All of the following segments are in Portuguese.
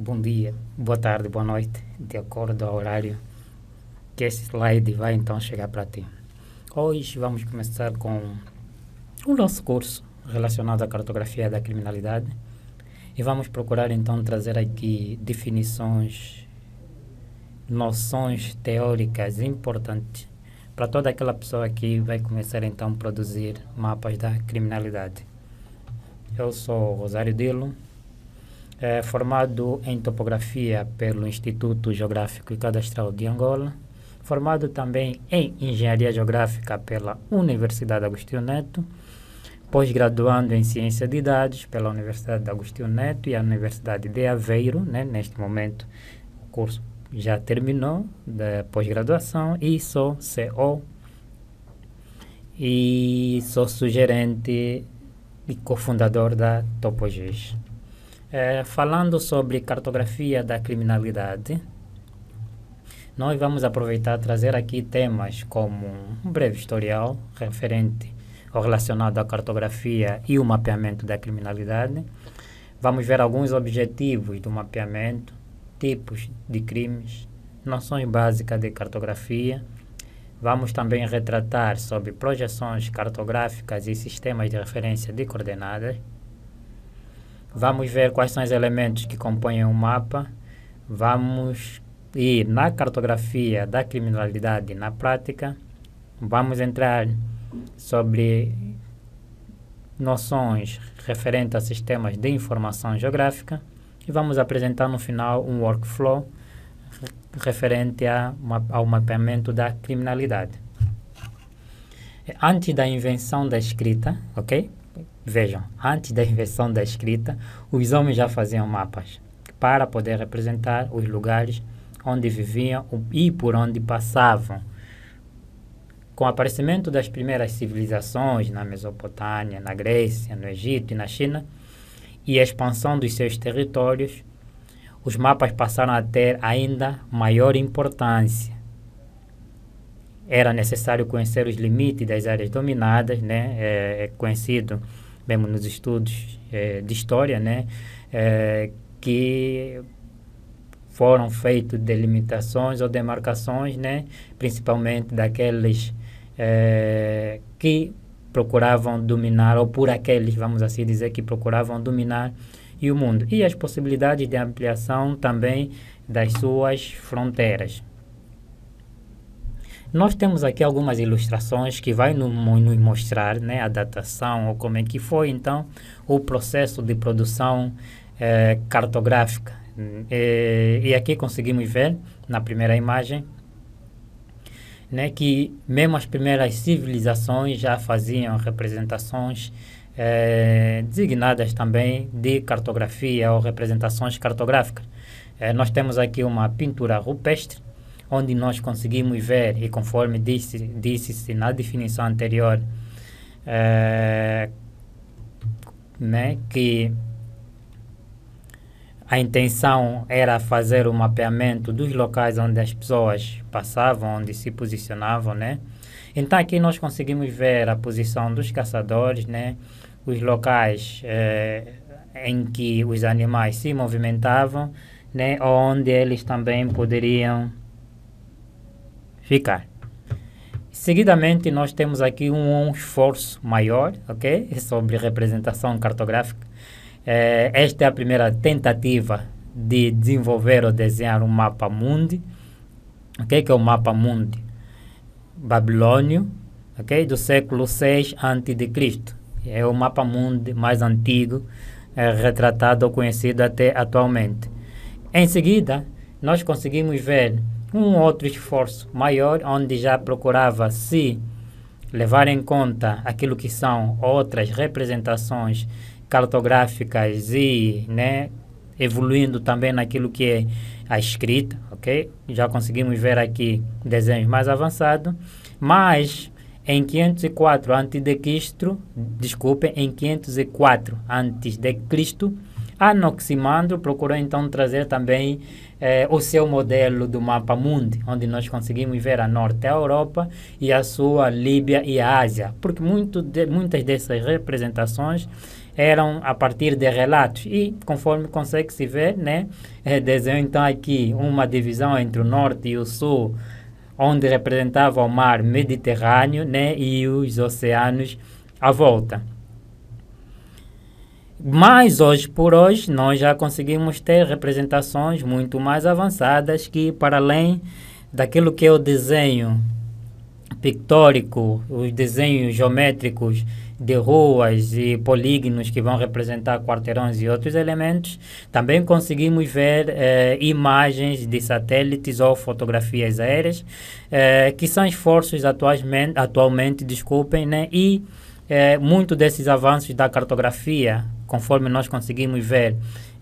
bom dia, boa tarde, boa noite, de acordo ao horário que este slide vai então chegar para ti. Hoje vamos começar com o nosso curso relacionado à cartografia da criminalidade e vamos procurar então trazer aqui definições, noções teóricas importantes para toda aquela pessoa que vai começar então a produzir mapas da criminalidade. Eu sou Rosário Dilo é formado em topografia pelo Instituto Geográfico e Cadastral de Angola, formado também em engenharia geográfica pela Universidade Agostinho Neto, pós-graduando em ciência de dados pela Universidade Agostinho Neto e a Universidade de Aveiro, né? neste momento o curso já terminou da pós-graduação e sou CO e sou sugerente e cofundador da Topogis. É, falando sobre cartografia da criminalidade, nós vamos aproveitar trazer aqui temas como um breve historial referente ou relacionado à cartografia e o mapeamento da criminalidade. Vamos ver alguns objetivos do mapeamento, tipos de crimes, noções básicas de cartografia. Vamos também retratar sobre projeções cartográficas e sistemas de referência de coordenadas Vamos ver quais são os elementos que compõem o um mapa. Vamos ir na cartografia da criminalidade na prática. Vamos entrar sobre noções referentes a sistemas de informação geográfica e vamos apresentar no final um workflow referente a, ao mapeamento da criminalidade. Antes da invenção da escrita, ok? Vejam, antes da invenção da escrita, os homens já faziam mapas para poder representar os lugares onde viviam e por onde passavam. Com o aparecimento das primeiras civilizações na Mesopotâmia, na Grécia, no Egito e na China, e a expansão dos seus territórios, os mapas passaram a ter ainda maior importância era necessário conhecer os limites das áreas dominadas, né? É, é conhecido mesmo nos estudos é, de história, né? É, que foram feitas delimitações ou demarcações, né? Principalmente daqueles é, que procuravam dominar ou por aqueles, vamos assim dizer, que procuravam dominar e o mundo e as possibilidades de ampliação também das suas fronteiras. Nós temos aqui algumas ilustrações que vai nos mostrar né, a datação ou como é que foi, então, o processo de produção é, cartográfica. E, eh, e aqui conseguimos ver, na primeira imagem, né, que mesmo as primeiras civilizações já faziam representações é, designadas também de cartografia ou representações cartográficas. É, nós temos aqui uma pintura rupestre, onde nós conseguimos ver, e conforme disse, disse na definição anterior, é, né, que a intenção era fazer o mapeamento dos locais onde as pessoas passavam, onde se posicionavam, né? Então aqui nós conseguimos ver a posição dos caçadores, né? Os locais eh, em que os animais se movimentavam, né? Onde eles também poderiam ficar. Seguidamente, nós temos aqui um, um esforço maior, ok? Sobre representação cartográfica. É, esta é a primeira tentativa de desenvolver ou desenhar um mapa mundi. O okay? que é o mapa mundi? Babilônio, ok? Do século 6 a.C. É o mapa mundi mais antigo é, retratado ou conhecido até atualmente. Em seguida, nós conseguimos ver um outro esforço maior, onde já procurava se levar em conta aquilo que são outras representações cartográficas e né, evoluindo também naquilo que é a escrita, ok? Já conseguimos ver aqui desenhos mais avançados, mas em 504 a.C., desculpe, em 504 Cristo Anaximandro procurou então trazer também é, o seu modelo do mapa mundi, onde nós conseguimos ver a norte a Europa e a sul a Líbia e a Ásia, porque muito de, muitas dessas representações eram a partir de relatos e conforme consegue se ver, né, é, desenho então aqui uma divisão entre o norte e o sul, onde representava o mar Mediterrâneo, né, e os oceanos à volta. Mas hoje por hoje nós já conseguimos ter representações muito mais avançadas que para além daquilo que é o desenho pictórico, os desenhos geométricos de ruas e polígonos que vão representar quarteirões e outros elementos, também conseguimos ver eh, imagens de satélites ou fotografias aéreas, eh, que são esforços atualmente, atualmente desculpem, né? e eh, muito desses avanços da cartografia conforme nós conseguimos ver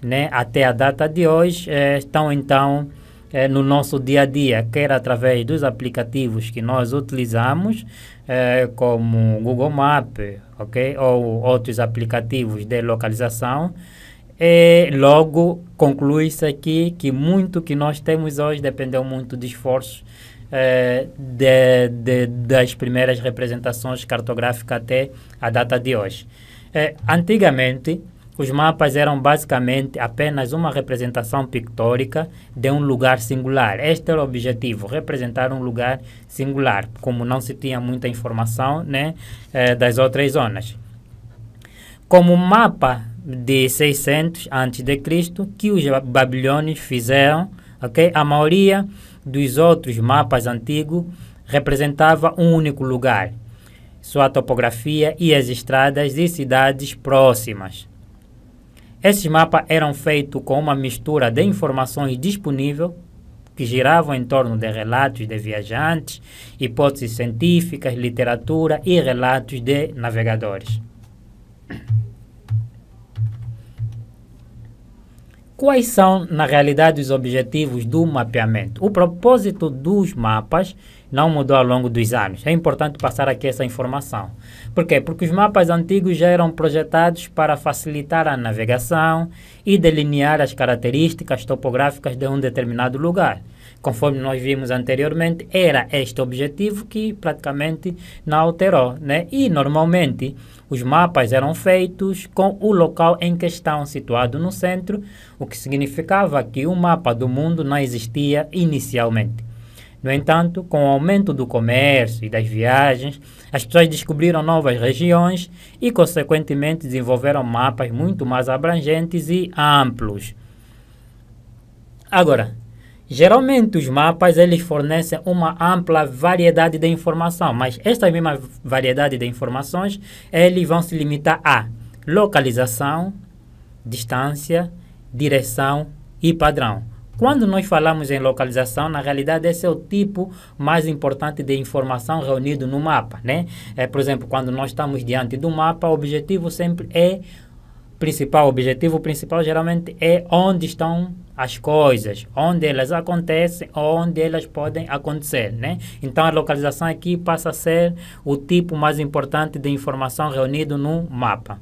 né, até a data de hoje, é, estão então é, no nosso dia a dia, quer através dos aplicativos que nós utilizamos, eh, como Google Map, ok, ou outros aplicativos de localização. E logo conclui-se aqui que muito que nós temos hoje dependeu muito de esforços de, de, das primeiras representações cartográficas até a data de hoje. É, antigamente, os mapas eram basicamente apenas uma representação pictórica de um lugar singular. Este era o objetivo, representar um lugar singular, como não se tinha muita informação né, é, das outras zonas. Como o mapa de 600 a.C. que os babilônios fizeram, ok, a maioria dos outros mapas antigos representava um único lugar sua topografia e as estradas de cidades próximas. Esses mapas eram feitos com uma mistura de informações disponíveis que giravam em torno de relatos de viajantes, hipóteses científicas, literatura e relatos de navegadores. Quais são, na realidade, os objetivos do mapeamento? O propósito dos mapas não mudou ao longo dos anos. É importante passar aqui essa informação. Por quê? Porque os mapas antigos já eram projetados para facilitar a navegação e delinear as características topográficas de um determinado lugar. Conforme nós vimos anteriormente, era este objetivo que praticamente não alterou. Né? E normalmente os mapas eram feitos com o local em questão situado no centro, o que significava que o mapa do mundo não existia inicialmente. No entanto, com o aumento do comércio e das viagens, as pessoas descobriram novas regiões e, consequentemente, desenvolveram mapas muito mais abrangentes e amplos. Agora, geralmente os mapas eles fornecem uma ampla variedade de informação, mas esta mesma variedade de informações eles vão se limitar a localização, distância, direção e padrão. Quando nós falamos em localização, na realidade esse é o tipo mais importante de informação reunido no mapa, né? É, por exemplo, quando nós estamos diante do mapa, o objetivo sempre é principal, o objetivo principal geralmente é onde estão as coisas, onde elas acontecem, onde elas podem acontecer, né? Então a localização aqui passa a ser o tipo mais importante de informação reunido no mapa.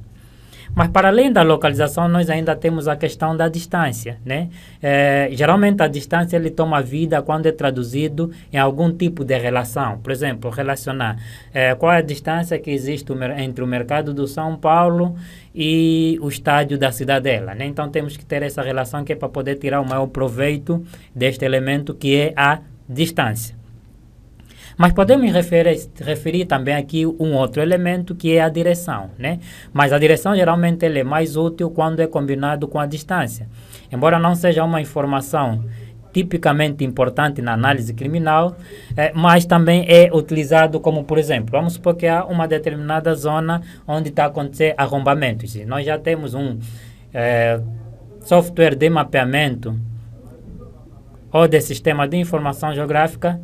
Mas para além da localização, nós ainda temos a questão da distância, né? É, geralmente a distância ele toma vida quando é traduzido em algum tipo de relação. Por exemplo, relacionar é, qual é a distância que existe entre o mercado do São Paulo e o estádio da Cidadela, né? Então temos que ter essa relação que é para poder tirar o maior proveito deste elemento que é a distância. Mas podemos referir, referir também aqui um outro elemento que é a direção, né? Mas a direção geralmente é mais útil quando é combinado com a distância. Embora não seja uma informação tipicamente importante na análise criminal, é, mas também é utilizado como, por exemplo, vamos supor que há uma determinada zona onde está acontecendo arrombamentos. E nós já temos um é, software de mapeamento ou de sistema de informação geográfica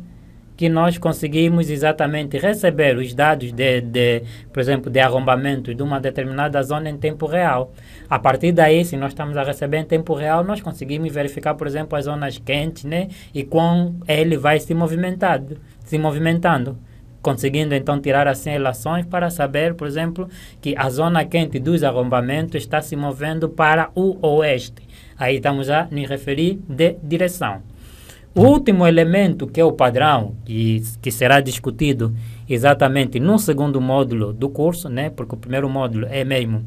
que nós conseguimos exatamente receber os dados de, de, por exemplo, de arrombamento de uma determinada zona em tempo real. A partir daí, se nós estamos a receber em tempo real, nós conseguimos verificar, por exemplo, as zonas quentes, né, e com ele vai se movimentando, se movimentando conseguindo então tirar assim relações para saber, por exemplo, que a zona quente dos arrombamentos está se movendo para o oeste. Aí estamos a nos referir de direção. O último elemento, que é o padrão, que, que será discutido exatamente no segundo módulo do curso, né? porque o primeiro módulo é mesmo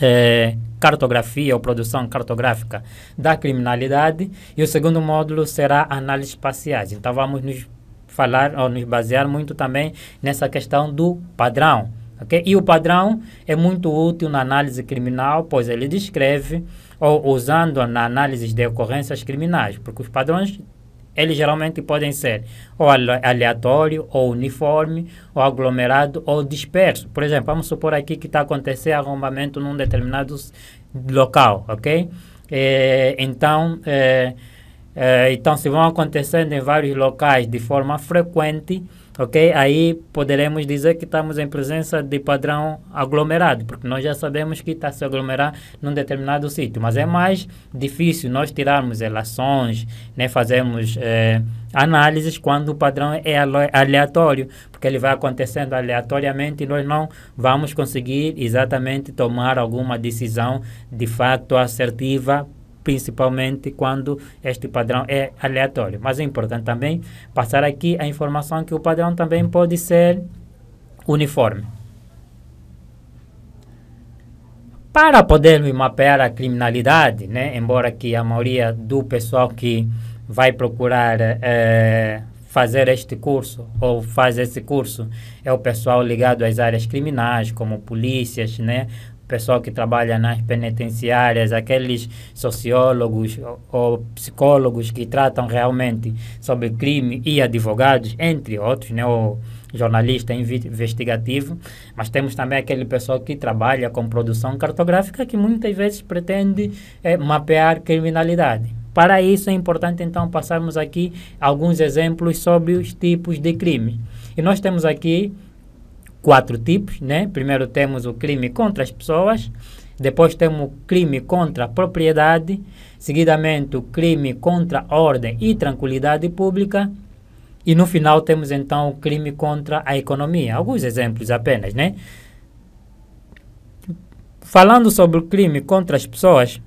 é, cartografia ou produção cartográfica da criminalidade, e o segundo módulo será análise espaciais. Então vamos nos falar ou nos basear muito também nessa questão do padrão. ok? E o padrão é muito útil na análise criminal, pois ele descreve ou usando na análise de ocorrências criminais, porque os padrões eles geralmente podem ser ou aleatório, ou uniforme, ou aglomerado, ou disperso. Por exemplo, vamos supor aqui que está acontecendo arrombamento num determinado local, ok? É, então, é, é, então, se vão acontecendo em vários locais de forma frequente, ok? Aí poderemos dizer que estamos em presença de padrão aglomerado, porque nós já sabemos que está se aglomerar num determinado sítio, mas é mais difícil nós tirarmos relações, né, fazermos é, análises quando o padrão é aleatório, porque ele vai acontecendo aleatoriamente e nós não vamos conseguir exatamente tomar alguma decisão de fato assertiva principalmente quando este padrão é aleatório. Mas é importante também passar aqui a informação que o padrão também pode ser uniforme. Para podermos mapear a criminalidade, né, embora que a maioria do pessoal que vai procurar é, fazer este curso ou faz esse curso é o pessoal ligado às áreas criminais, como polícias, né, pessoal que trabalha nas penitenciárias, aqueles sociólogos ou psicólogos que tratam realmente sobre crime e advogados, entre outros, né? Ou, jornalista investigativo, mas temos também aquele pessoal que trabalha com produção cartográfica que muitas vezes pretende é, mapear criminalidade. Para isso é importante então passarmos aqui alguns exemplos sobre os tipos de crime. E nós temos aqui quatro tipos, né? Primeiro temos o crime contra as pessoas, depois temos o crime contra a propriedade, seguidamente o crime contra a ordem e tranquilidade pública e no final temos então o crime contra a economia. Alguns exemplos apenas, né? Falando sobre o crime contra as pessoas,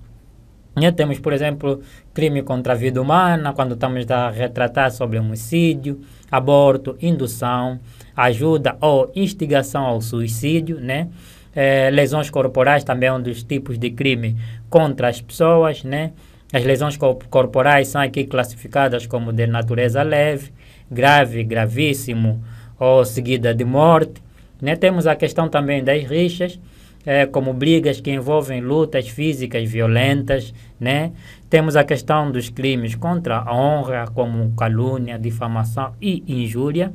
né, temos, por exemplo, crime contra a vida humana, quando estamos a retratar sobre homicídio, aborto, indução, ajuda ou instigação ao suicídio, né? É, lesões corporais também é um dos tipos de crime contra as pessoas, né? As lesões corporais são aqui classificadas como de natureza leve, grave, gravíssimo ou seguida de morte. Né? Temos a questão também das rixas, é, como brigas que envolvem lutas físicas violentas. Né? Temos a questão dos crimes contra a honra, como calúnia, difamação e injúria.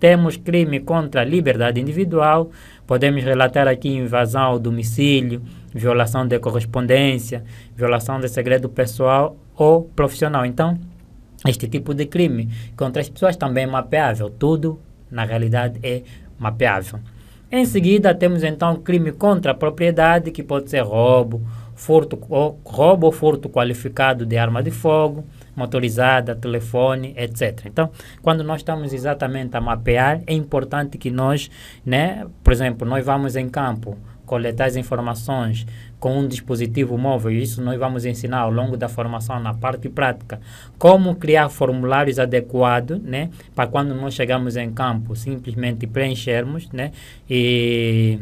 Temos crime contra a liberdade individual, podemos relatar aqui invasão ao domicílio, violação de correspondência, violação de segredo pessoal ou profissional. Então, este tipo de crime contra as pessoas também é mapeável. Tudo, na realidade, é mapeável. Em seguida, temos então crime contra a propriedade, que pode ser roubo, furto, ou, roubo ou furto qualificado de arma de fogo, motorizada, telefone, etc. Então, quando nós estamos exatamente a mapear, é importante que nós, né, por exemplo, nós vamos em campo coletar as informações com um dispositivo móvel, isso nós vamos ensinar ao longo da formação na parte prática, como criar formulários adequados, né, para quando nós chegamos em campo, simplesmente preenchermos, né, e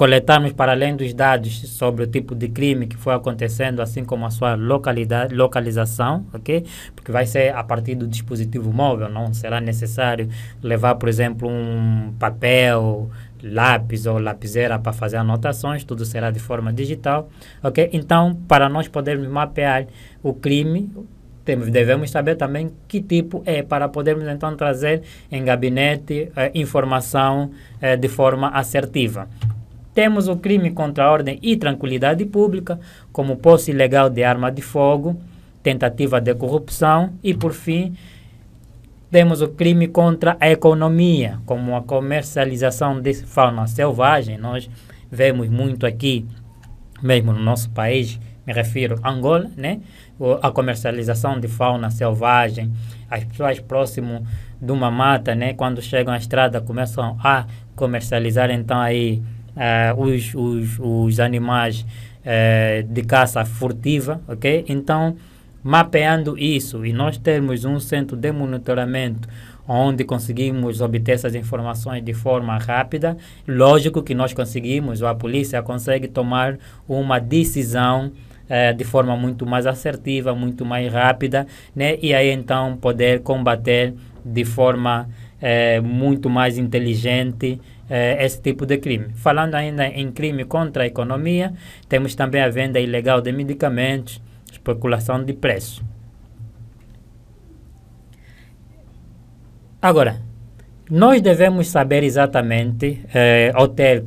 coletarmos para além dos dados sobre o tipo de crime que foi acontecendo, assim como a sua localidade, localização, ok? Porque vai ser a partir do dispositivo móvel, não será necessário levar, por exemplo, um papel, lápis ou lapiseira para fazer anotações, tudo será de forma digital, ok? Então, para nós podermos mapear o crime, devemos saber também que tipo é, para podermos então trazer em gabinete eh, informação eh, de forma assertiva. Temos o crime contra a ordem e tranquilidade pública, como posse ilegal de arma de fogo, tentativa de corrupção e, por fim, temos o crime contra a economia, como a comercialização de fauna selvagem. Nós vemos muito aqui, mesmo no nosso país, me refiro a Angola, né? a comercialização de fauna selvagem, as pessoas próximo de uma mata, né? quando chegam à estrada, começam a comercializar então aí uh, os, os, os animais uh, de caça furtiva, ok? Então, mapeando isso e nós termos um centro de monitoramento onde conseguimos obter essas informações de forma rápida, lógico que nós conseguimos, ou a polícia consegue tomar uma decisão eh, de forma muito mais assertiva, muito mais rápida, né? e aí então poder combater de forma muito mais inteligente eh, esse tipo de crime. Falando ainda em crime contra a economia, temos também a venda ilegal de medicamentos, especulação de preço. Agora, nós devemos saber exatamente eh, ou ter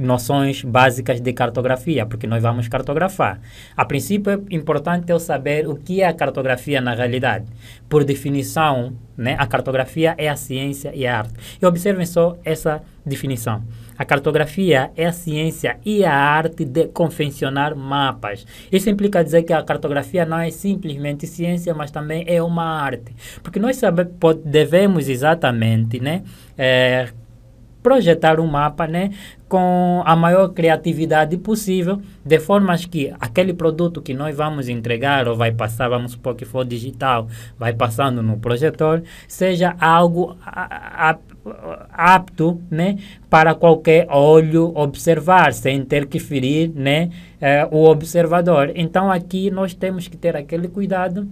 noções básicas de cartografia, porque nós vamos cartografar. A princípio, é importante eu saber o que é a cartografia na realidade. Por definição, né, a cartografia é a ciência e a arte. E observem só essa definição. A cartografia é a ciência e a arte de confeccionar mapas. Isso implica dizer que a cartografia não é simplesmente ciência, mas também é uma arte. Porque nós sabe, devemos exatamente né, é, projetar um mapa né, com a maior criatividade possível, de forma que aquele produto que nós vamos entregar ou vai passar, vamos supor que for digital, vai passando no projetor, seja algo apto né, para qualquer olho observar, sem ter que ferir né, eh, o observador. Então aqui nós temos que ter aquele cuidado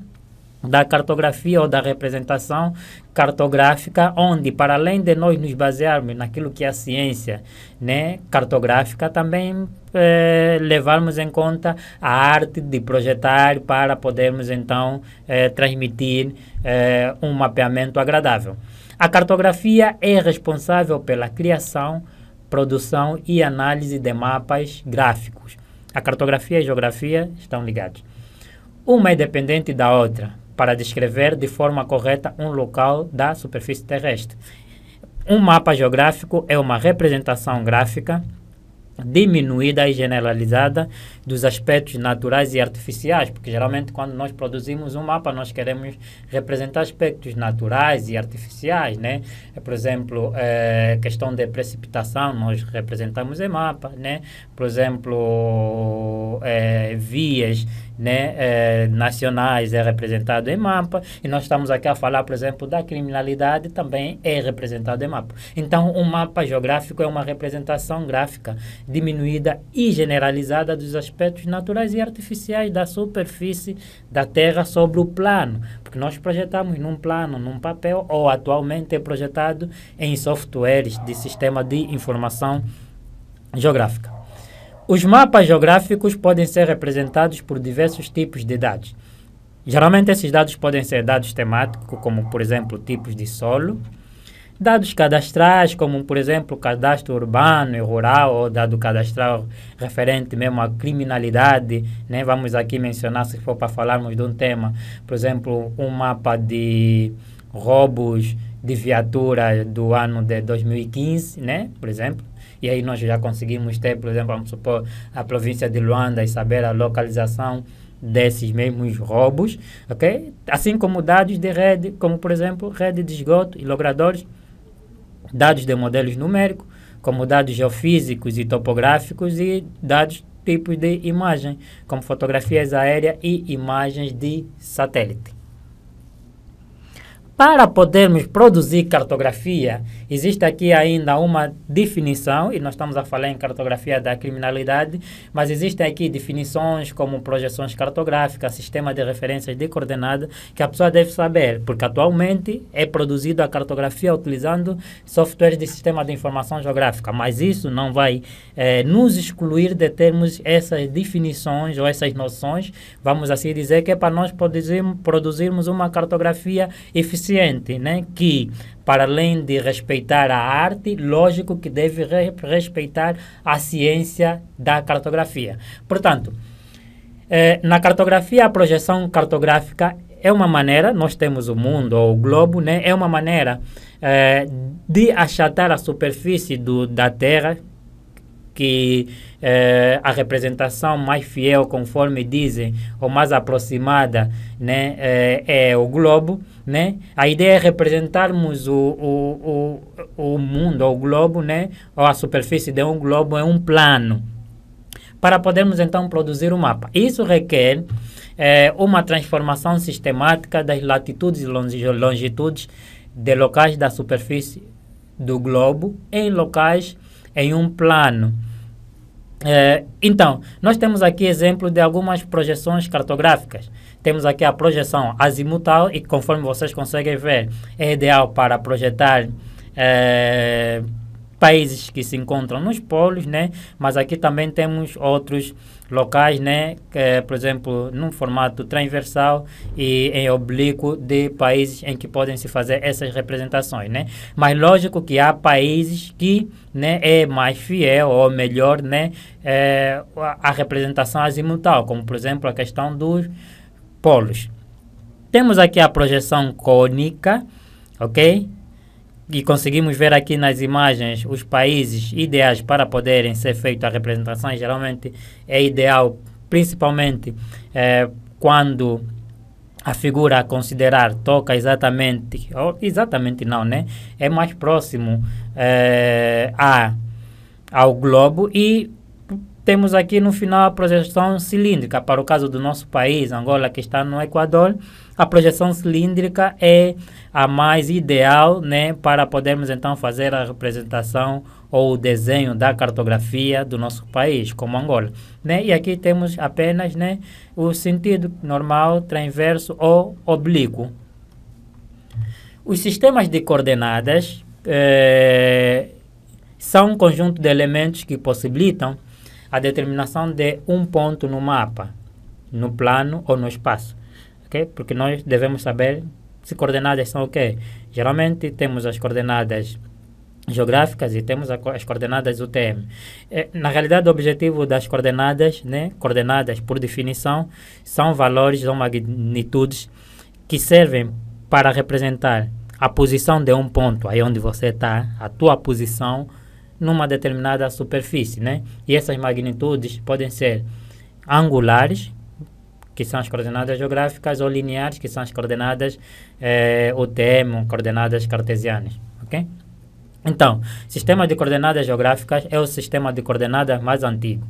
da cartografia ou da representação cartográfica, onde, para além de nós nos basearmos naquilo que é a ciência né, cartográfica, também eh, levarmos em conta a arte de projetar para podermos, então, eh, transmitir eh, um mapeamento agradável. A cartografia é responsável pela criação, produção e análise de mapas gráficos. A cartografia e a geografia estão ligados. Uma é dependente da outra para descrever de forma correta um local da superfície terrestre. Um mapa geográfico é uma representação gráfica diminuída e generalizada dos aspectos naturais e artificiais, porque geralmente quando nós produzimos um mapa nós queremos representar aspectos naturais e artificiais, né? É, por exemplo, é, questão de precipitação nós representamos em mapa, né? Por exemplo, é, vias né, eh, nacionais é representado em mapa e nós estamos aqui a falar, por exemplo, da criminalidade também é representado em mapa. Então, um mapa geográfico é uma representação gráfica diminuída e generalizada dos aspectos naturais e artificiais da superfície da Terra sobre o plano, porque nós projetamos num plano, num papel ou atualmente é projetado em softwares de sistema de informação geográfica. Os mapas geográficos podem ser representados por diversos tipos de dados. Geralmente, esses dados podem ser dados temáticos, como, por exemplo, tipos de solo, dados cadastrais, como, por exemplo, cadastro urbano e rural, ou dado cadastral referente mesmo à criminalidade. Né? Vamos aqui mencionar, se for para falarmos de um tema, por exemplo, um mapa de roubos de viatura do ano de 2015, né? por exemplo e aí nós já conseguimos ter, por exemplo, vamos supor, a província de Luanda e saber a localização desses mesmos roubos, ok? Assim como dados de rede, como por exemplo, rede de esgoto e logradores, dados de modelos numéricos, como dados geofísicos e topográficos e dados tipos de imagem, como fotografias aéreas e imagens de satélite. Para podermos produzir cartografia, existe aqui ainda uma definição, e nós estamos a falar em cartografia da criminalidade, mas existem aqui definições como projeções cartográficas, sistema de referências de coordenada, que a pessoa deve saber, porque atualmente é produzida a cartografia utilizando softwares de sistema de informação geográfica, mas isso não vai eh, nos excluir de termos essas definições ou essas noções, vamos assim dizer, que é para nós produzirmos, produzirmos uma cartografia eficiente consciente, né? Que para além de respeitar a arte, lógico que deve re respeitar a ciência da cartografia. Portanto, eh, na cartografia, a projeção cartográfica é uma maneira, nós temos o mundo, ou o globo, né? é uma maneira eh, de achatar a superfície do, da Terra, que é, a representação mais fiel, conforme dizem, ou mais aproximada, né, é, é, o globo, né? A ideia é representarmos o, o, o, o mundo, o globo, né? Ou a superfície de um globo é um plano, para podermos então produzir o um mapa. Isso requer é, uma transformação sistemática das latitudes e longitudes de locais da superfície do globo em locais em um plano é, então, nós temos aqui exemplo de algumas projeções cartográficas. Temos aqui a projeção azimutal e conforme vocês conseguem ver, é ideal para projetar é, países que se encontram nos polos, né? Mas aqui também temos outros locais, né? Que, por exemplo, num formato transversal e em oblíquo de países em que podem se fazer essas representações, né? Mas lógico que há países que né, é mais fiel ou melhor, né? É, a representação azimutal, como por exemplo a questão dos polos. Temos aqui a projeção cônica, ok? e conseguimos ver aqui nas imagens os países ideais para poderem ser feitas a representação, geralmente é ideal, principalmente é, quando a figura a considerar toca exatamente, ou exatamente não, né? É mais próximo é, a, ao globo e temos aqui no final a projeção cilíndrica para o caso do nosso país, Angola, que está no Equador, a projeção cilíndrica é a mais ideal né, para podermos então fazer a representação ou o desenho da cartografia do nosso país, como Angola. Né? E aqui temos apenas né, o sentido normal, transverso ou oblíquo. Os sistemas de coordenadas eh, são um conjunto de elementos que possibilitam a determinação de um ponto no mapa, no plano ou no espaço porque nós devemos saber se coordenadas são o quê. Geralmente temos as coordenadas geográficas e temos as coordenadas UTM. É, na realidade, o objetivo das coordenadas, né, coordenadas por definição, são valores ou magnitudes que servem para representar a posição de um ponto, aí onde você está, a tua posição numa determinada superfície, né? E essas magnitudes podem ser angulares, que são as coordenadas geográficas, ou lineares, que são as coordenadas é, eh, UTM, coordenadas cartesianas. Ok? Então, sistema de coordenadas geográficas é o sistema de coordenadas mais antigo.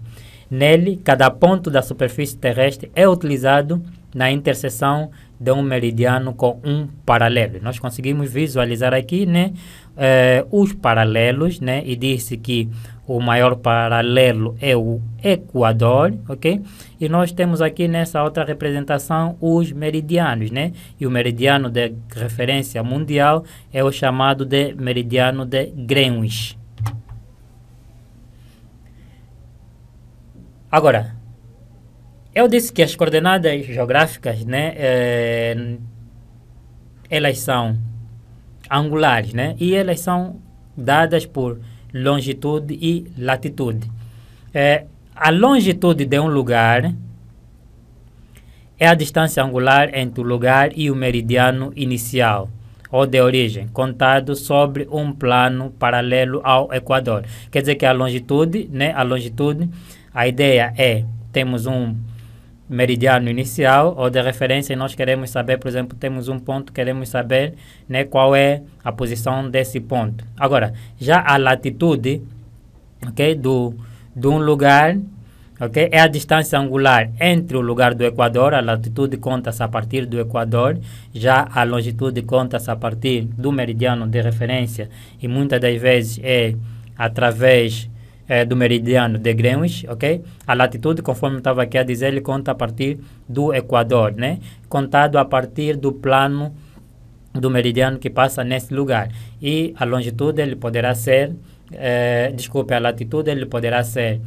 Nele, cada ponto da superfície terrestre é utilizado na interseção de um meridiano com um paralelo. Nós conseguimos visualizar aqui né, eh, os paralelos né, e disse que o maior paralelo é o Equador, ok? E nós temos aqui nessa outra representação os meridianos, né? E o meridiano de referência mundial é o chamado de meridiano de Greenwich. Agora, eu disse que as coordenadas geográficas, né, é, elas são angulares, né? E elas são dadas por longitude e latitude. É, a longitude de um lugar é a distância angular entre o lugar e o meridiano inicial ou de origem, contado sobre um plano paralelo ao equador. Quer dizer que a longitude, né, a longitude, a ideia é temos um meridiano inicial ou de referência e nós queremos saber, por exemplo, temos um ponto, queremos saber né, qual é a posição desse ponto. Agora, já a latitude okay, do, de um lugar okay, é a distância angular entre o lugar do equador, a latitude conta-se a partir do equador, já a longitude conta-se a partir do meridiano de referência e muitas das vezes é através é, do meridiano de Greenwich, ok? A latitude, conforme estava aqui a dizer, ele conta a partir do Equador, né? Contado a partir do plano do meridiano que passa nesse lugar. E a longitude, ele poderá ser, é, desculpe, a latitude, ele poderá ser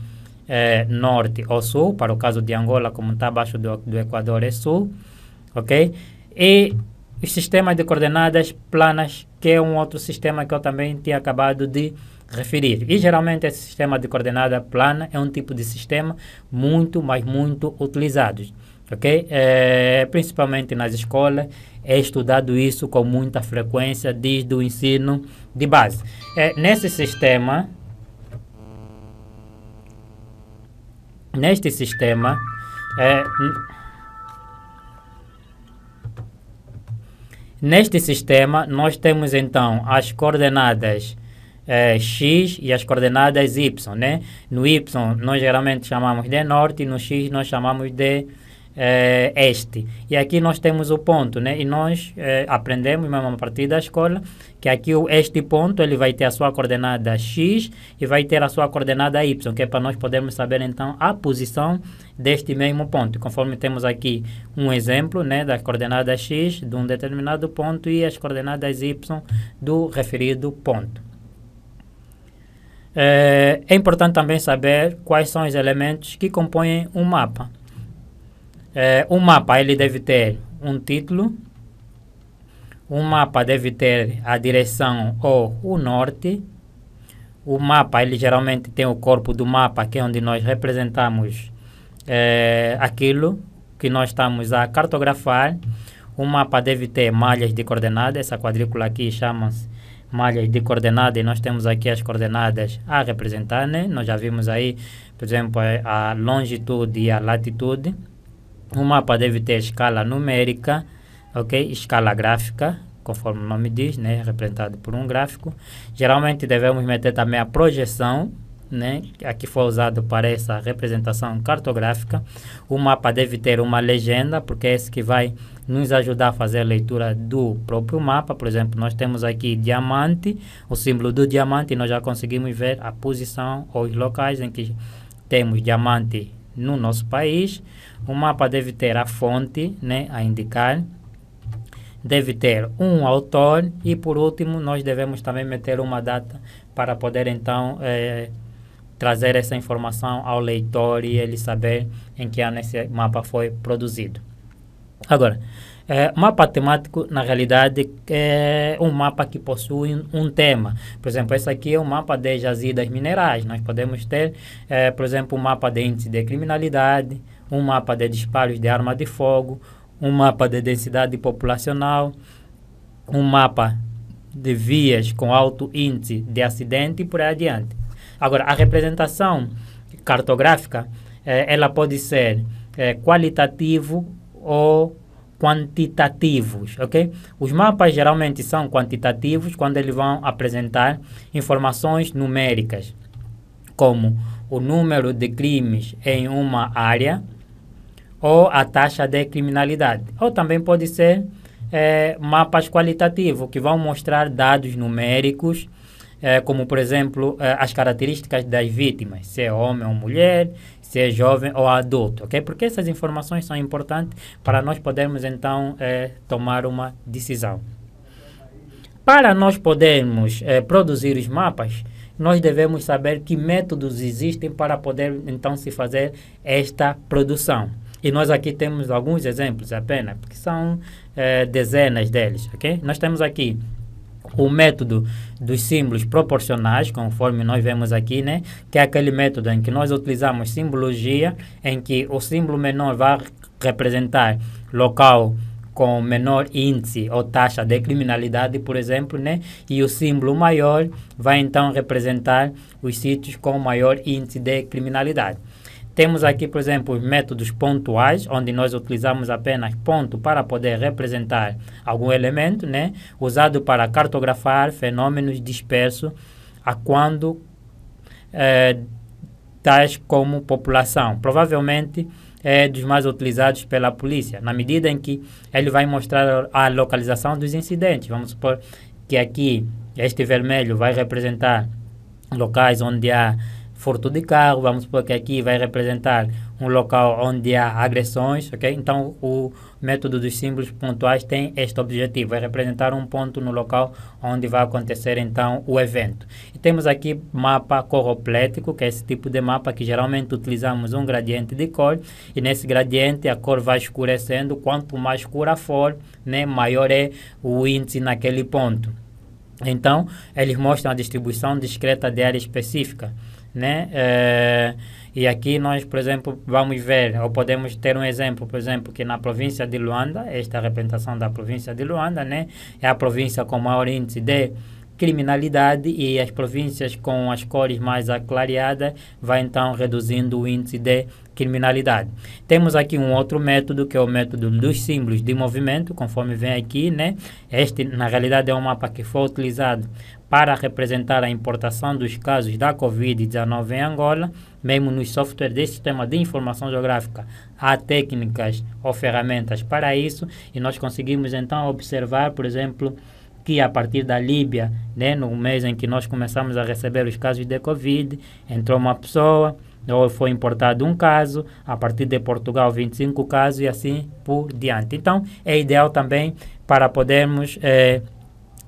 é, norte ou sul, para o caso de Angola, como está abaixo do, do Equador, é sul, ok? E o sistema de coordenadas planas, que é um outro sistema que eu também tinha acabado de referir. E geralmente esse sistema de coordenada plana é um tipo de sistema muito, mas muito utilizado. Ok? É, principalmente nas escolas, é estudado isso com muita frequência desde o ensino de base. É, nesse sistema, neste sistema, é, neste sistema nós temos então as coordenadas é, x e as coordenadas y, né? No y nós geralmente chamamos de norte, no x nós chamamos de é, este. E aqui nós temos o ponto, né? E nós é, aprendemos mesmo a partir da escola que aqui o, este ponto ele vai ter a sua coordenada x e vai ter a sua coordenada y, que é para nós podermos saber então a posição deste mesmo ponto. Conforme temos aqui um exemplo, né, das coordenadas x de um determinado ponto e as coordenadas y do referido ponto. É, é, importante também saber quais são os elementos que compõem um mapa. É, um mapa ele deve ter um título, um mapa deve ter a direção ou o norte. O mapa ele geralmente tem o corpo do mapa, que é onde nós representamos é, aquilo que nós estamos a cartografar. O mapa deve ter malhas de coordenadas, essa quadrícula aqui chama-se malhas de coordenada e nós temos aqui as coordenadas a representar, né? Nós já vimos aí, por exemplo, a longitude e a latitude. O mapa deve ter escala numérica, ok? Escala gráfica, conforme o nome diz, né? Representado por um gráfico. Geralmente devemos meter também a projeção, né, aqui foi usado para essa representação cartográfica. O mapa deve ter uma legenda, porque é esse que vai nos ajudar a fazer a leitura do próprio mapa. Por exemplo, nós temos aqui diamante, o símbolo do diamante, nós já conseguimos ver a posição ou os locais em que temos diamante no nosso país. O mapa deve ter a fonte né, a indicar deve ter um autor e por último nós devemos também meter uma data para poder então eh, trazer essa informação ao leitor e ele saber em que ano esse mapa foi produzido. Agora, é, mapa temático, na realidade, é um mapa que possui um tema. Por exemplo, esse aqui é um mapa de jazidas minerais. Nós podemos ter, é, por exemplo, um mapa de índice de criminalidade, um mapa de disparos de arma de fogo, um mapa de densidade populacional, um mapa de vias com alto índice de acidente e por aí adiante. Agora, a representação cartográfica, eh, ela pode ser eh, qualitativo ou quantitativos, ok? Os mapas geralmente são quantitativos quando eles vão apresentar informações numéricas, como o número de crimes em uma área ou a taxa de criminalidade. Ou também pode ser é, mapas qualitativos, que vão mostrar dados numéricos é, como por exemplo é, as características das vítimas, se é homem ou mulher, se é jovem ou adulto, ok? Porque essas informações são importantes para nós podermos então é, tomar uma decisão. Para nós podermos produzir os mapas, nós devemos saber que métodos existem para poder então se fazer esta produção. E nós aqui temos alguns exemplos apenas, porque são dezenas deles, ok? Nós temos aqui o método dos símbolos proporcionais, conforme nós vemos aqui, né? que é aquele método em que nós utilizamos simbologia, em que o símbolo menor vai representar local com menor índice ou taxa de criminalidade, por exemplo, né? e o símbolo maior vai então representar os sítios com maior índice de criminalidade. Temos aqui, por exemplo, os métodos pontuais, onde nós utilizamos apenas ponto para poder representar algum elemento, né? usado para cartografar fenômenos dispersos a quando é, tais como população. Provavelmente é dos mais utilizados pela polícia, na medida em que ele vai mostrar a localização dos incidentes. Vamos supor que aqui este vermelho vai representar locais onde há furto de carro, vamos supor que aqui vai representar um local onde há agressões, ok? Então, o método dos símbolos pontuais tem este objetivo, é representar um ponto no local onde vai acontecer, então, o evento. E temos aqui mapa corroplético, que é esse tipo de mapa que geralmente utilizamos um gradiente de cor, e nesse gradiente a cor vai escurecendo, quanto mais escura for, né, maior é o índice naquele ponto. Então, eles mostram a distribuição discreta de área específica né? É, e aqui nós, por exemplo, vamos ver, ou podemos ter um exemplo, por exemplo, que na província de Luanda, esta representação da província de Luanda, né? É a província com maior índice de criminalidade e as províncias com as cores mais aclareadas vai então reduzindo o índice de criminalidade. Temos aqui um outro método que é o método dos símbolos de movimento, conforme vem aqui, né? Este na realidade é um mapa que foi utilizado para representar a importação dos casos da Covid-19 em Angola, mesmo nos softwares desse sistema de informação geográfica. Há técnicas ou ferramentas para isso e nós conseguimos então observar, por exemplo, que a partir da Líbia, né, no mês em que nós começamos a receber os casos de Covid, entrou uma pessoa, né, ou foi importado um caso, a partir de Portugal 25 casos e assim por diante. Então, é ideal também para podermos eh,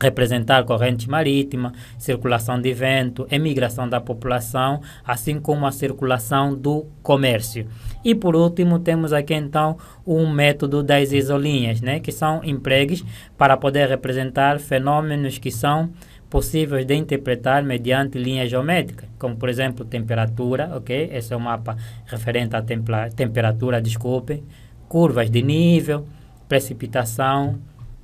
representar corrente marítima, circulação de vento, emigração da população, assim como a circulação do comércio. E por último, temos aqui então um método das isolinhas, né, que são empregues para poder representar fenômenos que são possíveis de interpretar mediante linhas geométricas, como por exemplo temperatura, ok? Esse é o um mapa referente à temperatura, desculpe, curvas de nível, precipitação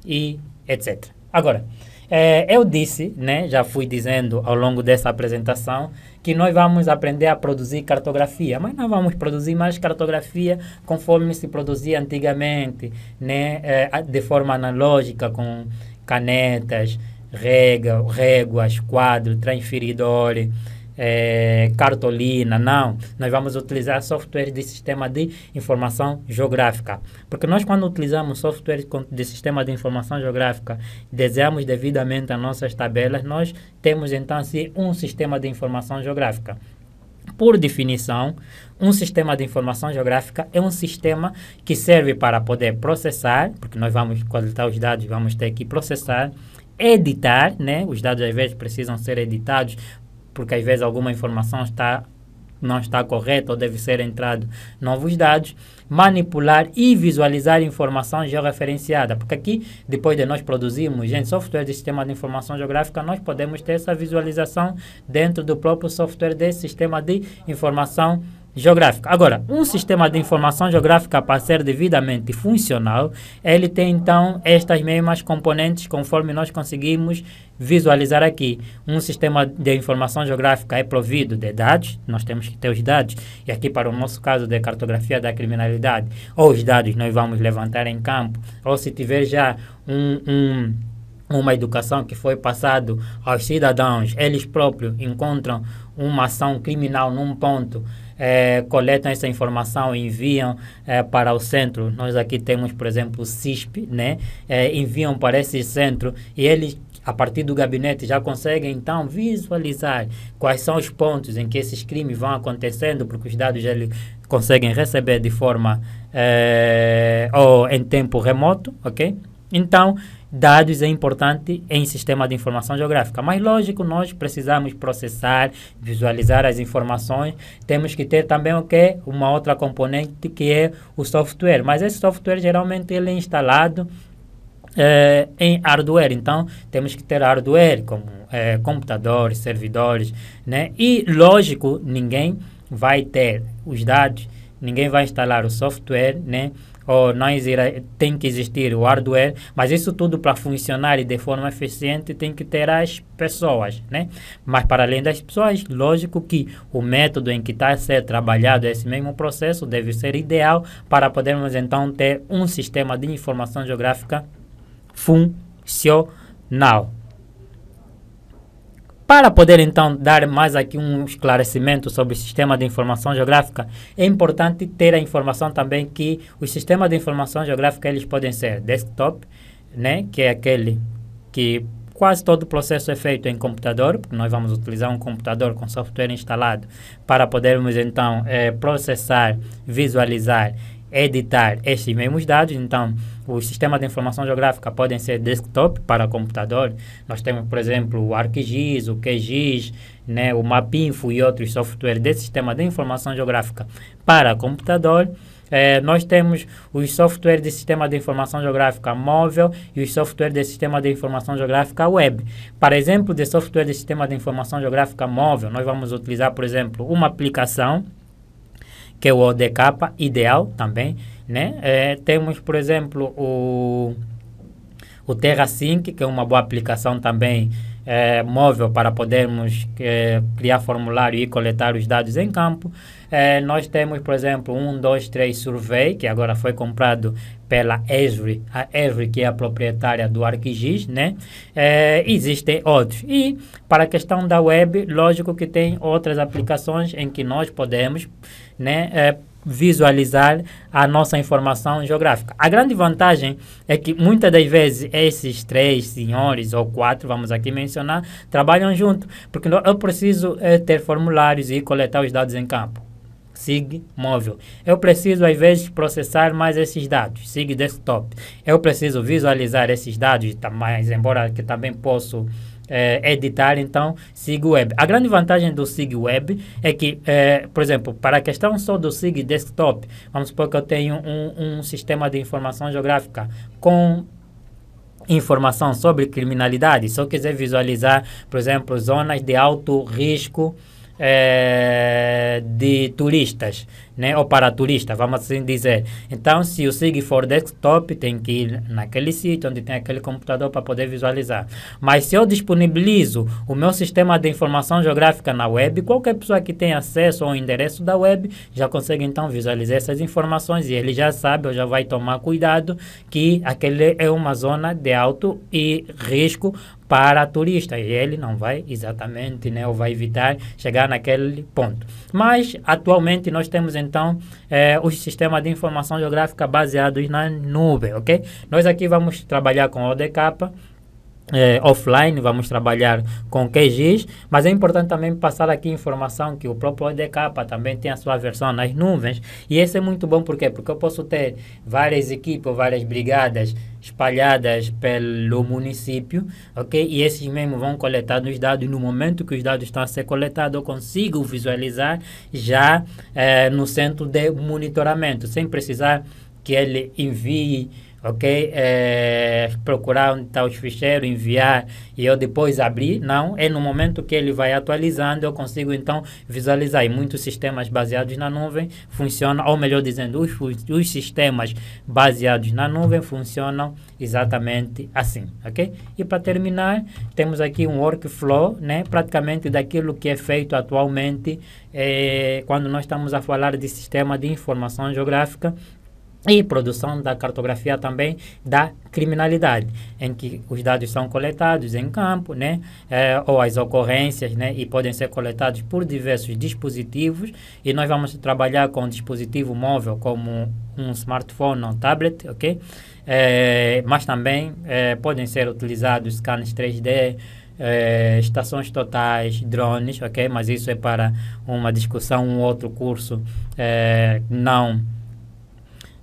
e etc. Agora, é, eu disse, né, já fui dizendo ao longo dessa apresentação, que nós vamos aprender a produzir cartografia, mas não vamos produzir mais cartografia conforme se produzia antigamente, né, é, de forma analógica, com canetas, rega, réguas, quadro, transferidor é, cartolina, não. Nós vamos utilizar software de sistema de informação geográfica. Porque nós, quando utilizamos software de sistema de informação geográfica, desenhamos devidamente as nossas tabelas, nós temos então assim, um sistema de informação geográfica. Por definição, um sistema de informação geográfica é um sistema que serve para poder processar, porque nós vamos coletar os dados, vamos ter que processar, editar, né? Os dados às vezes precisam ser editados porque às vezes alguma informação está não está correta ou deve ser entrado novos dados, manipular e visualizar informação georreferenciada. Porque aqui, depois de nós produzirmos, gente, software de sistema de informação geográfica, nós podemos ter essa visualização dentro do próprio software desse sistema de informação geográfica geográfica. Agora, um sistema de informação geográfica para ser devidamente funcional, ele tem então estas mesmas componentes conforme nós conseguimos visualizar aqui. Um sistema de informação geográfica é provido de dados, nós temos que ter os dados, e aqui para o nosso caso de cartografia da criminalidade, ou os dados nós vamos levantar em campo, ou se tiver já um, um uma educação que foi passado aos cidadãos, eles próprios encontram uma ação criminal num ponto, é, coletam essa informação e enviam é, para o centro. Nós aqui temos, por exemplo, o CISP, né? É, enviam para esse centro e eles a partir do gabinete, já conseguem então visualizar quais são os pontos em que esses crimes vão acontecendo, porque os dados já conseguem receber de forma eh, ou em tempo remoto, ok? Então, dados é importante em sistema de informação geográfica. Mas, lógico, nós precisamos processar, visualizar as informações. Temos que ter também o que? Uma outra componente que é o software. Mas esse software, geralmente, ele é instalado é, em hardware. Então, temos que ter hardware, como é, computadores, servidores, né? E, lógico, ninguém vai ter os dados, ninguém vai instalar o software, né? Ou nós irá, tem que existir o hardware, mas isso tudo para funcionar e de forma eficiente tem que ter as pessoas, né? Mas para além das pessoas, lógico que o método em que está a ser trabalhado esse mesmo processo deve ser ideal para podermos então ter um sistema de informação geográfica funcional. Para poder então dar mais aqui um esclarecimento sobre o sistema de informação geográfica, é importante ter a informação também que os sistemas de informação geográfica eles podem ser desktop, né, que é aquele que quase todo o processo é feito em computador, porque nós vamos utilizar um computador com software instalado para podermos então é, processar, visualizar editar estes mesmos dados. Então, os sistemas de informação geográfica podem ser desktop para computador. Nós temos, por exemplo, o ArcGIS, o QGIS, né, o MapInfo e outros softwares de sistema de informação geográfica para computador. É, nós temos os softwares de sistema de informação geográfica móvel e os softwares de sistema de informação geográfica web. Para exemplo de software de sistema de informação geográfica móvel, nós vamos utilizar, por exemplo, uma aplicação que é o ODK, ideal também, né? É, temos, por exemplo, o, o TerraSync, que é uma boa aplicação também é, móvel para podermos é, criar formulário e coletar os dados em campo. É, nós temos, por exemplo, um 123 Survey, que agora foi comprado pela Esri, a Esri que é a proprietária do ArcGIS, né? É, existem outros. E para a questão da web, lógico que tem outras aplicações em que nós podemos né, é, visualizar a nossa informação geográfica. A grande vantagem é que muitas das vezes esses três senhores ou quatro, vamos aqui mencionar, trabalham junto, porque eu preciso é, ter formulários e coletar os dados em campo. SIG móvel. Eu preciso, às vezes, processar mais esses dados, SIG desktop. Eu preciso visualizar esses dados, tá, mas embora que também posso é, editar, então SIG Web. A grande vantagem do SIG Web é que, é, por exemplo, para a questão só do SIG Desktop, vamos supor que eu tenho um, um sistema de informação geográfica com informação sobre criminalidade, se eu quiser visualizar, por exemplo, zonas de alto risco é, de turistas, né? Ou para turista, vamos assim dizer. Então, se o SIG for desktop, tem que ir naquele sítio onde tem aquele computador para poder visualizar. Mas se eu disponibilizo o meu sistema de informação geográfica na web, qualquer pessoa que tem acesso ao endereço da web já consegue então visualizar essas informações e ele já sabe ou já vai tomar cuidado que aquele é uma zona de alto e risco para turista e ele não vai exatamente, né, ou vai evitar chegar naquele ponto. Mas atualmente nós temos em então é, o sistema de informação geográfica baseados na nuvem, ok? Nós aqui vamos trabalhar com ODK, é, offline, vamos trabalhar com QGIS, mas é importante também passar aqui informação que o próprio ODK também tem a sua versão nas nuvens, e esse é muito bom por quê? porque eu posso ter várias equipes ou várias brigadas espalhadas pelo município, ok? E esses mesmos vão coletar os dados, e no momento que os dados estão a ser coletados, eu consigo visualizar já é, no centro de monitoramento, sem precisar que ele envie ok? É, procurar onde está os ficheiros, enviar e eu depois abrir. Não, é no momento que ele vai atualizando, eu consigo então visualizar. E muitos sistemas baseados na nuvem funcionam, ou melhor dizendo, os, os sistemas baseados na nuvem funcionam exatamente assim, ok? E para terminar, temos aqui um workflow, né? Praticamente daquilo que é feito atualmente é, quando nós estamos a falar de sistema de informação geográfica e produção da cartografia também da criminalidade, em que os dados são coletados em campo, né, é, ou as ocorrências, né, e podem ser coletados por diversos dispositivos, e nós vamos trabalhar com um dispositivo móvel, como um smartphone ou um tablet, ok? É, mas também é, podem ser utilizados scans 3D, é, estações totais, drones, ok? Mas isso é para uma discussão, um outro curso, não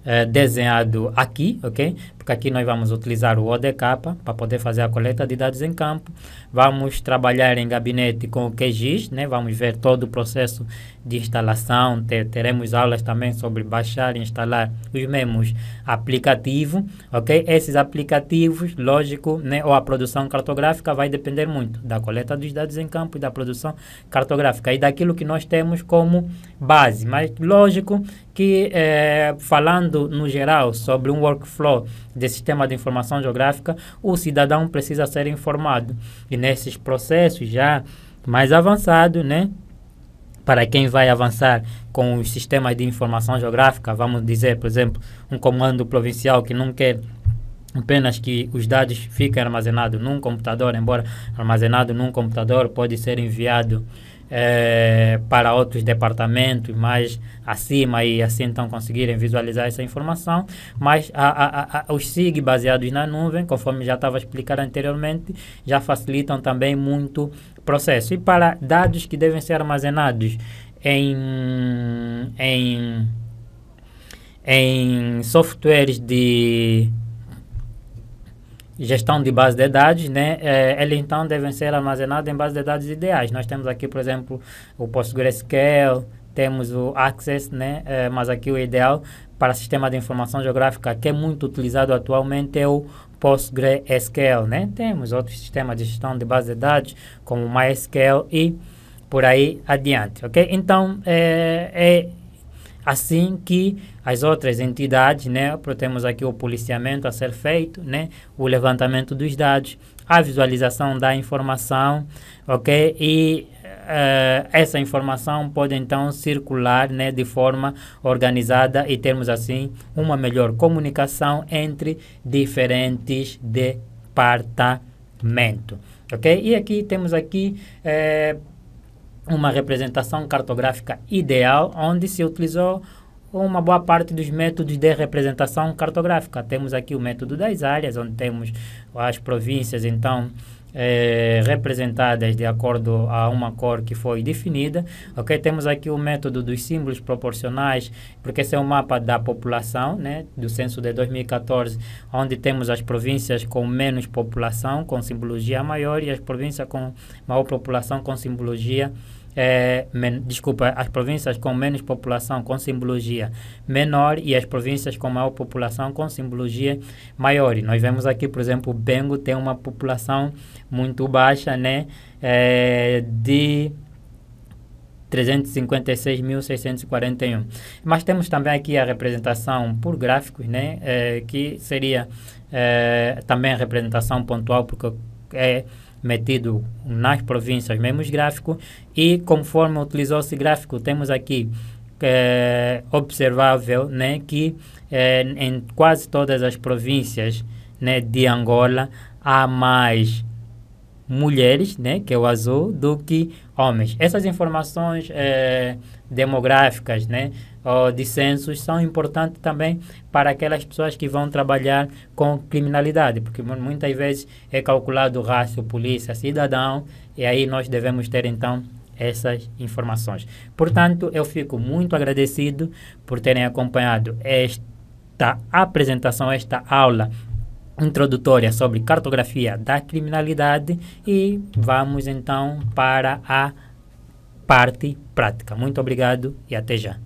é, desenhado aqui, ok? Porque aqui nós vamos utilizar o ODK para poder fazer a coleta de dados em campo. Vamos trabalhar em gabinete com o QGIS, né? Vamos ver todo o processo de instalação. Ter, teremos aulas também sobre baixar e instalar os mesmos aplicativos, ok? Esses aplicativos, lógico, né? Ou a produção cartográfica vai depender muito da coleta dos dados em campo e da produção cartográfica e daquilo que nós temos como base. Mas, lógico que é, falando no geral sobre um workflow de sistema de informação geográfica, o cidadão precisa ser informado. E nesses processos já mais avançados, né, para quem vai avançar com os sistemas de informação geográfica, vamos dizer, por exemplo, um comando provincial que não quer apenas que os dados fiquem armazenados num computador, embora armazenado num computador pode ser enviado é, para outros departamentos mais acima e assim então conseguirem visualizar essa informação, mas a, a, a, os SIG baseados na nuvem, conforme já estava explicado anteriormente, já facilitam também muito o processo. E para dados que devem ser armazenados em, em, em softwares de gestão de base de dados, né? É, eles então devem ser armazenados em base de dados ideais. Nós temos aqui, por exemplo, o PostgreSQL, temos o Access, né? É, mas aqui o ideal para sistema de informação geográfica que é muito utilizado atualmente é o PostgreSQL, né? Temos outros sistemas de gestão de base de dados como MySQL e por aí adiante, ok? Então, é, é assim que as outras entidades, né, temos aqui o policiamento a ser feito, né, o levantamento dos dados, a visualização da informação, ok, e uh, essa informação pode então circular, né, de forma organizada e termos assim uma melhor comunicação entre diferentes departamentos, ok? E aqui temos aqui eh, uma representação cartográfica ideal, onde se utilizou uma boa parte dos métodos de representação cartográfica. Temos aqui o método das áreas, onde temos as províncias, então, é, representadas de acordo a uma cor que foi definida. Ok, temos aqui o método dos símbolos proporcionais, porque esse é o um mapa da população, né, do censo de 2014, onde temos as províncias com menos população, com simbologia maior, e as províncias com maior população, com simbologia maior é, men, desculpa, as províncias com menos população com simbologia menor e as províncias com maior população com simbologia maior. E nós vemos aqui, por exemplo, o Bengo tem uma população muito baixa, né, é, de 356.641. Mas temos também aqui a representação por gráficos, né, é, que seria é, também a representação pontual, porque é metido nas províncias, mesmo gráfico, e conforme utilizou esse gráfico, temos aqui é, observável né, que é, em quase todas as províncias né, de Angola há mais mulheres, né, que é o azul, do que homens. Essas informações é, demográficas, né, ou de censos são importantes também para aquelas pessoas que vão trabalhar com criminalidade, porque muitas vezes é calculado o polícia, cidadão, e aí nós devemos ter então essas informações. Portanto, eu fico muito agradecido por terem acompanhado esta apresentação, esta aula introdutória sobre cartografia da criminalidade e vamos então para a parte prática. Muito obrigado e até já.